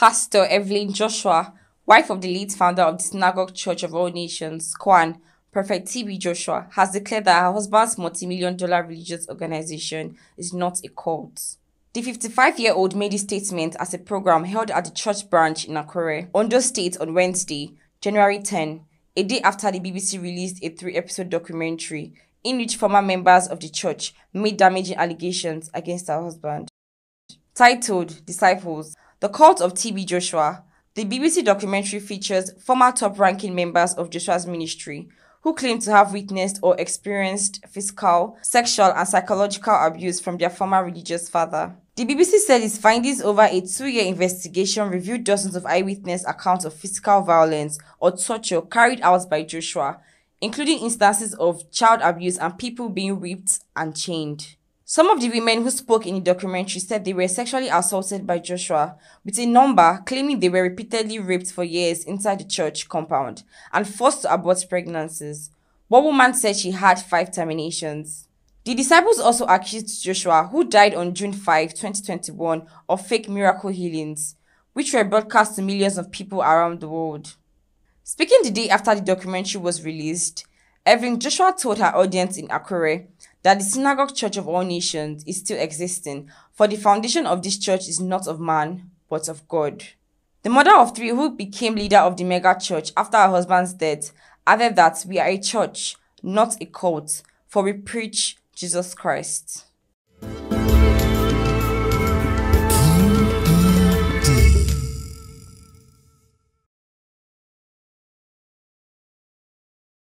Pastor Evelyn Joshua, wife of the late founder of the Synagogue Church of All Nations, Kwan, Prophet TB Joshua, has declared that her husband's multi million dollar religious organization is not a cult. The 55 year old made the statement as a program held at the church branch in Akure, Ondo State, on Wednesday, January 10, a day after the BBC released a three episode documentary in which former members of the church made damaging allegations against her husband. Titled Disciples, the Cult of TB Joshua. The BBC documentary features former top ranking members of Joshua's ministry who claim to have witnessed or experienced physical, sexual, and psychological abuse from their former religious father. The BBC said its findings over a two year investigation reviewed dozens of eyewitness accounts of physical violence or torture carried out by Joshua, including instances of child abuse and people being whipped and chained. Some of the women who spoke in the documentary said they were sexually assaulted by Joshua, with a number claiming they were repeatedly raped for years inside the church compound and forced to abort pregnancies. One woman said she had five terminations. The disciples also accused Joshua, who died on June 5, 2021, of fake miracle healings, which were broadcast to millions of people around the world. Speaking the day after the documentary was released, Irving Joshua told her audience in Akure that the Synagogue Church of All Nations is still existing, for the foundation of this church is not of man, but of God. The mother of three who became leader of the mega church after her husband's death added that we are a church, not a cult, for we preach Jesus Christ.